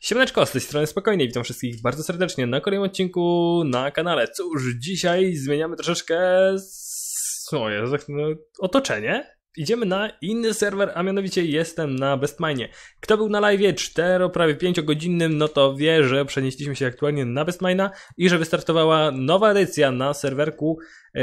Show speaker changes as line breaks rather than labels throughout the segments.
Siemaneczko, z tej strony spokojnie, witam wszystkich bardzo serdecznie na kolejnym odcinku na kanale. Cóż, dzisiaj zmieniamy troszeczkę s- o Jezu, no, otoczenie idziemy na inny serwer, a mianowicie jestem na Bestmine. Kto był na live 4, prawie 5 godzinnym, no to wie, że przenieśliśmy się aktualnie na BestMina i że wystartowała nowa edycja na serwerku e,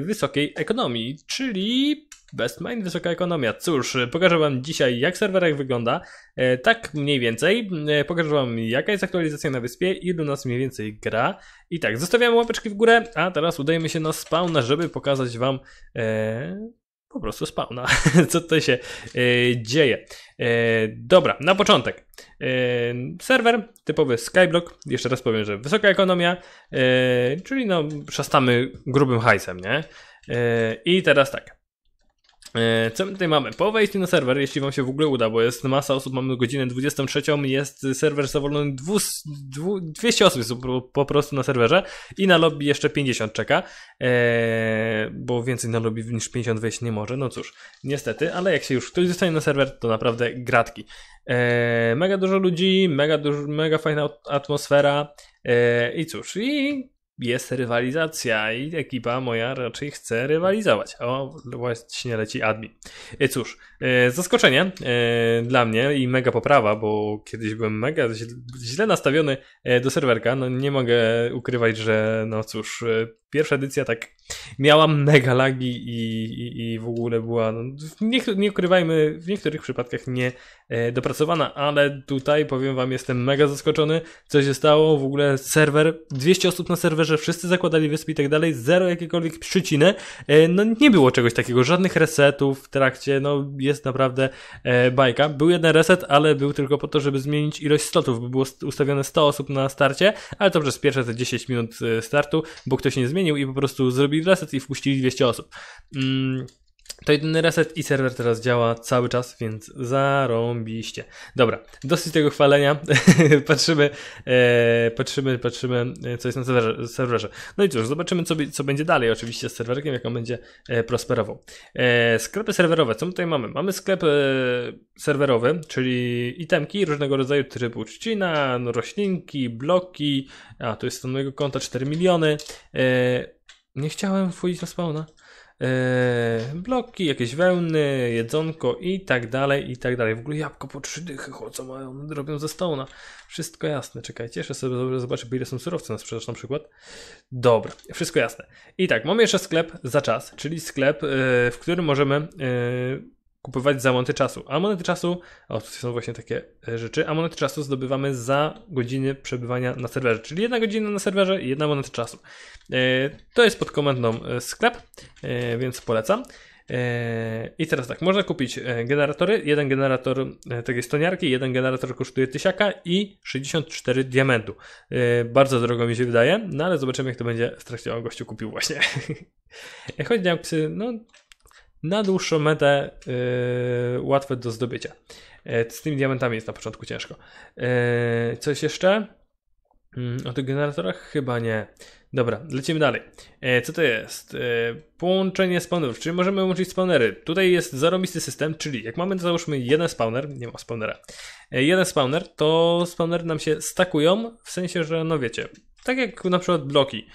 wysokiej ekonomii, czyli BestMine Wysoka Ekonomia. Cóż, pokażę Wam dzisiaj, jak serwerek wygląda, e, tak mniej więcej. E, pokażę Wam, jaka jest aktualizacja na wyspie, i do nas mniej więcej gra. I tak, zostawiamy łapeczki w górę, a teraz udajemy się na spawna, żeby pokazać Wam... E, po prostu spał. No, co to się e, dzieje? E, dobra, na początek. E, serwer, typowy Skyblock. Jeszcze raz powiem, że wysoka ekonomia, czyli no, szastamy grubym hajsem, nie? I teraz tak. E, co my tutaj mamy? Po wejściu na serwer, jeśli wam się w ogóle uda, bo jest masa osób, mamy godzinę 23, jest serwer zawolony 200 osób jest po prostu na serwerze i na lobby jeszcze 50 czeka, e, bo więcej na lobby niż 50 wejść nie może, no cóż, niestety, ale jak się już ktoś zostanie na serwer, to naprawdę gratki. E, mega dużo ludzi, mega, dużo, mega fajna atmosfera i cóż, i jest rywalizacja i ekipa moja raczej chce rywalizować. O, właśnie leci admin. E, cóż, e, zaskoczenie e, dla mnie i mega poprawa, bo kiedyś byłem mega źle nastawiony do serwerka. No nie mogę ukrywać, że no cóż, pierwsza edycja tak miałam mega lagi i, i, i w ogóle była, no, nie, nie ukrywajmy, w niektórych przypadkach nie dopracowana, ale tutaj powiem wam, jestem mega zaskoczony, co się stało, w ogóle serwer, 200 osób na serwerze że wszyscy zakładali wyspy i tak dalej, zero jakiekolwiek przyciny. E, no nie było czegoś takiego, żadnych resetów w trakcie, no jest naprawdę e, bajka. Był jeden reset, ale był tylko po to, żeby zmienić ilość slotów, bo było ustawione 100 osób na starcie, ale to przez pierwsze te 10 minut e, startu, bo ktoś nie zmienił i po prostu zrobili reset i wpuścili 200 osób. Mm. To jedyny reset i serwer teraz działa cały czas, więc zarąbiście. Dobra, dosyć tego chwalenia. patrzymy, e, patrzymy, patrzymy, e, co jest na serwerze, No i cóż, zobaczymy, co, co będzie dalej oczywiście z serwerkiem, jak on będzie e, prosperował. E, sklepy serwerowe, co my tutaj mamy? Mamy sklep e, serwerowy, czyli itemki różnego rodzaju, trybu trzcina, no, roślinki, bloki, a tu jest z mojego konta 4 miliony. E, nie chciałem wchodzić na spawna. Eee, bloki, jakieś wełny, jedzonko i tak dalej, i tak dalej. W ogóle jabłko po trzy dychy co mają, robią ze stołna. No. Wszystko jasne, czekajcie, jeszcze sobie zobaczę, ile są surowce na sprzedaż na przykład. Dobra, wszystko jasne. I tak, mamy jeszcze sklep za czas, czyli sklep, eee, w którym możemy eee, kupować za monety czasu. A monety czasu, o tutaj są właśnie takie e, rzeczy, a monety czasu zdobywamy za godziny przebywania na serwerze, czyli jedna godzina na serwerze i jedna moneta czasu. E, to jest pod komendą e, sklep, więc polecam. I teraz tak, można kupić generatory. Jeden generator takiej stoniarki, jeden generator kosztuje tysiaka i 64 diamentu. Bardzo drogo mi się wydaje, no ale zobaczymy, jak to będzie w trakcie. O, gościu kupił właśnie. Choć diamenty, no na dłuższą metę yy, łatwe do zdobycia. Yy, z tymi diamentami jest na początku ciężko. Yy, coś jeszcze? Yy, o tych generatorach? Chyba nie. Dobra, lecimy dalej. E, co to jest? E, połączenie spawnerów, czyli możemy łączyć spawnery. Tutaj jest zarobisty system, czyli jak mamy załóżmy jeden spawner, nie ma spawnera, e, jeden spawner, to spawnery nam się stakują, w sensie, że no wiecie, tak jak na przykład bloki.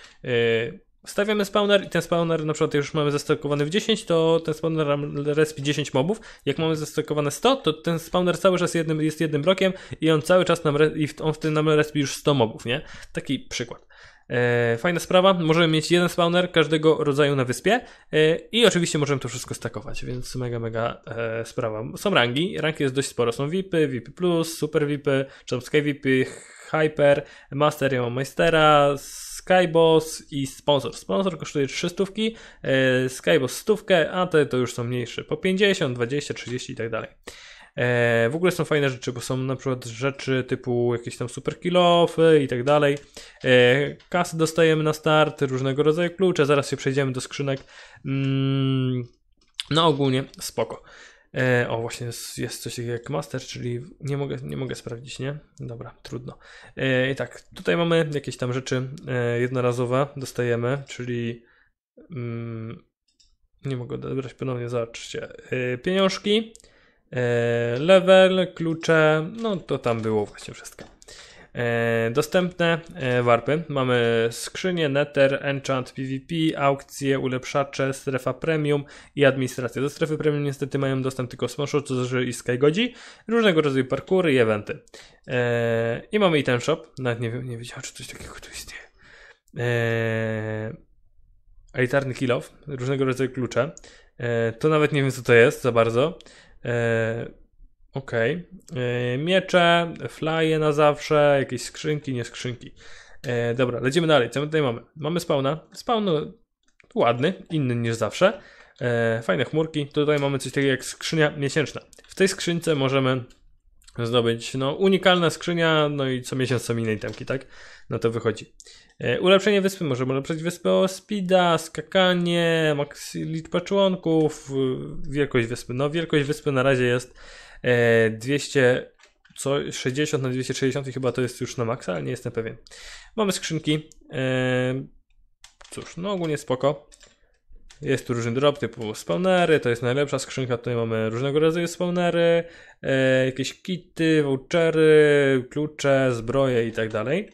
Stawiamy spawner i ten spawner na przykład już mamy zastakowany w 10, to ten spawner respi 10 mobów. Jak mamy zastakowane 100, to ten spawner cały czas jednym, jest jednym blokiem i on cały czas nam, i on w tym nam respi już 100 mobów, nie? Taki przykład. E, fajna sprawa, możemy mieć jeden spawner każdego rodzaju na wyspie e, i oczywiście możemy to wszystko stakować, więc mega, mega e, sprawa. Są rangi, rangi jest dość sporo, są VIPy, VIP y Super VIPy, czy VIP, VIPy, Hyper, Master, ja mam Meistera, Skyboss i sponsor. Sponsor kosztuje stówki, e, Skyboss stówkę, a te to już są mniejsze, po 50, 20, 30 i tak dalej. E, w ogóle są fajne rzeczy, bo są na przykład rzeczy typu jakieś tam super kill-offy i tak dalej. E, kasy dostajemy na start, różnego rodzaju klucze, zaraz się przejdziemy do skrzynek. Mm, no ogólnie spoko. E, o, właśnie jest, jest, coś takiego jak master, czyli nie mogę, nie mogę sprawdzić, nie? Dobra, trudno. E, I tak, tutaj mamy jakieś tam rzeczy e, jednorazowe, dostajemy, czyli mm, nie mogę odebrać ponownie, zobaczcie. E, pieniążki, e, level, klucze, no to tam było właśnie wszystko. E, dostępne e, warpy mamy skrzynie, netter, enchant, pvp, aukcje, ulepszacze, strefa premium i administracja. Do strefy premium niestety mają dostęp tylko Smoshocurzy i Skygodzi, różnego rodzaju parkury i eventy. E, I mamy item shop, nawet nie, nie wiedziałem czy coś takiego tu istnieje. Elitarny kill off, różnego rodzaju klucze. To nawet nie wiem co to jest za bardzo. Okej. Okay. E, miecze, flaje na zawsze, jakieś skrzynki, nie skrzynki. E, dobra, lecimy dalej. Co my tutaj mamy? Mamy spawna. Spawn no, ładny, inny niż zawsze. E, fajne chmurki. Tutaj mamy coś takiego jak skrzynia miesięczna. W tej skrzynce możemy zdobyć no, unikalna skrzynia, no i co miesiąc są inne itemki, tak? No to wychodzi. E, ulepszenie wyspy. Możemy ulepszyć wyspę o speeda, skakanie, maks liczba członków, wielkość wyspy. No wielkość wyspy na razie jest 200 e, co 60 na 260 chyba to jest już na maksa, ale nie jestem pewien. Mamy skrzynki. E, cóż, no ogólnie spoko. Jest tu różny drop typu spawnery, to jest najlepsza skrzynka, tutaj mamy różnego rodzaju spawnery, e, jakieś kity, vouchery, klucze, zbroje i tak dalej.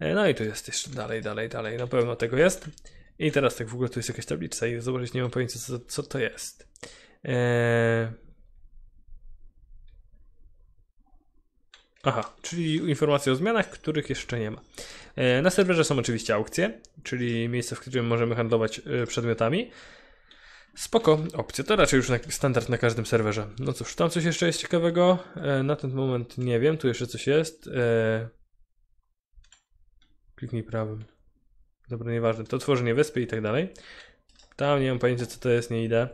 No i tu jest jeszcze dalej, dalej, dalej, na pewno tego jest. I teraz tak w ogóle tu jest jakaś tabliczka i zobaczyć nie mam pojęcia co, co to jest. Aha, czyli informacje o zmianach, których jeszcze nie ma. E, na serwerze są oczywiście aukcje, czyli miejsce, w którym możemy handlować e, przedmiotami. Spoko, opcje to raczej już standard na każdym serwerze. No cóż, tam coś jeszcze jest ciekawego. E, na ten moment nie wiem, tu jeszcze coś jest. Kliknij prawym. Dobra, nieważne, to tworzenie wyspy i tak dalej. Tam nie mam pojęcia, co to jest, nie idę.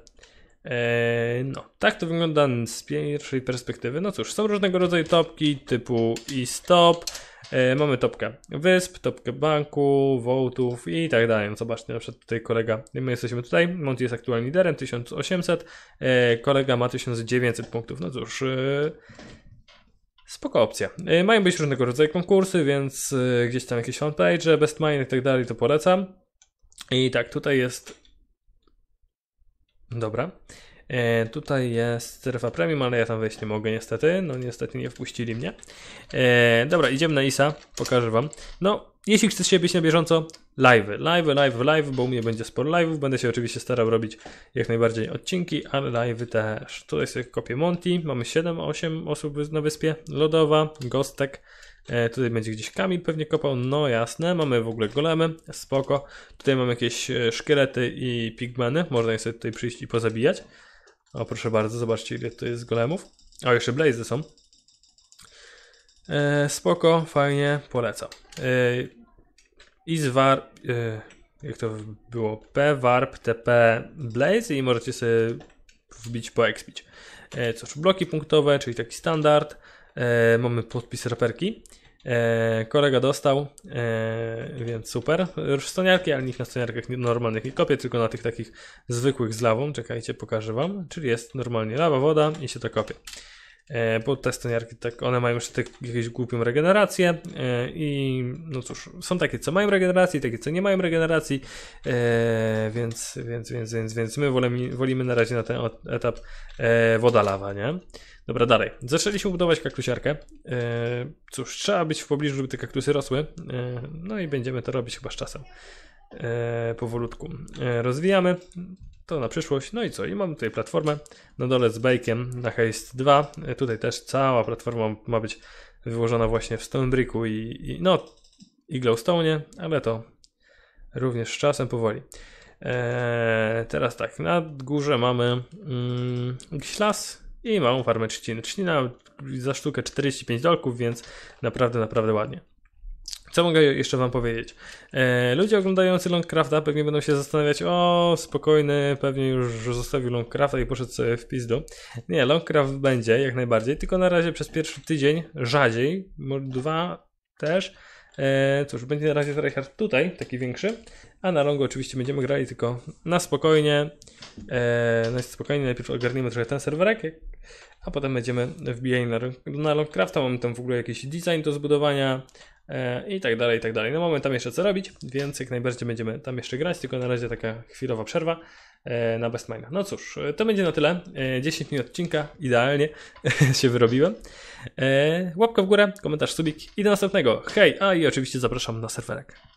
Eee, no, tak to wygląda z pierwszej perspektywy. No cóż, są różnego rodzaju topki typu e-stop. Eee, mamy topkę wysp, topkę banku, wołtów i tak dalej. No zobaczcie, na przykład tutaj kolega, my jesteśmy tutaj, Monty jest aktualnie liderem, 1800, eee, kolega ma 1900 punktów. No cóż, spoko opcja. Mają być różnego rodzaju konkursy, więc gdzieś tam jakieś fanpage, best mine i tak dalej, to polecam. I tak, tutaj jest Dobra. E, tutaj jest strefa premium, ale ja tam wejść nie mogę niestety. No niestety nie wpuścili mnie. E, dobra, idziemy na ISA, pokażę wam. No, jeśli chcesz się być na bieżąco, live, live, live, live, bo u mnie będzie sporo live'ów. Będę się oczywiście starał robić jak najbardziej odcinki, ale live'y też. Tutaj sobie kopię Monty, mamy 7-8 osób na wyspie. Lodowa, Gostek, E, tutaj będzie gdzieś kamień pewnie kopał, no jasne, mamy w ogóle golemy, spoko. Tutaj mamy jakieś e, szkielety i pigmeny, można je sobie tutaj przyjść i pozabijać. O proszę bardzo, zobaczcie ile to jest golemów. O, jeszcze blazy są. E, spoko, fajnie, polecam. E, I E, jak to było? P, warp, TP, blaze i możecie sobie wbić, poekspić. E, cóż, bloki punktowe, czyli taki standard. E, mamy podpis raperki. E, kolega dostał, e, więc super. Już stoniarki, ale nikt na stoniarkach normalnych nie kopie, tylko na tych takich zwykłych z lawą. Czekajcie, pokażę wam. Czyli jest normalnie lawa, woda i się to kopie. E, bo te stoniarki, tak, one mają jeszcze jakieś jakąś głupią regenerację e, i no cóż, są takie, co mają regenerację, takie, co nie mają regeneracji, e, więc, więc, więc, więc, więc my wolimy, wolimy na razie na ten etap woda lawa, nie? Dobra, dalej. Zaczęliśmy budować kaktusiarkę. Cóż, trzeba być w pobliżu, żeby te kaktusy rosły, no i będziemy to robić chyba z czasem. powolutku. rozwijamy. To na przyszłość. No i co? I mam tutaj platformę na dole z bajkiem na Heist 2. E, tutaj też cała platforma ma być wyłożona właśnie w Stonebricku i, i no i Glowstone, ale to również z czasem powoli. Eee, teraz tak, na górze mamy mm, i małą farmę trzciny. Trzcina za sztukę 45 dolków, więc naprawdę, naprawdę ładnie. Co mogę jeszcze wam powiedzieć? E, ludzie oglądający Longcrafta pewnie będą się zastanawiać, o spokojny, pewnie już zostawił Longcrafta i poszedł sobie w pizdu. Nie, Longcraft będzie jak najbardziej, tylko na razie przez pierwszy tydzień rzadziej, może dwa też. E, cóż, będzie na razie tryhard tutaj, taki większy, a na longu oczywiście będziemy grali tylko na spokojnie. E, na no spokojnie najpierw ogarniemy trochę ten serwerek, a potem będziemy wbijali na, na Longcrafta. Mamy tam w ogóle jakiś design do zbudowania, E, i tak dalej, i tak dalej. No mamy tam jeszcze co robić, więc jak najbardziej będziemy tam jeszcze grać, tylko na razie taka chwilowa przerwa e, na Best Mine. No cóż, e, to będzie na tyle. 10 minut odcinka, idealnie się wyrobiłem. Łapka w górę, komentarz, subik i do następnego. Hej, a i oczywiście zapraszam na serwerek.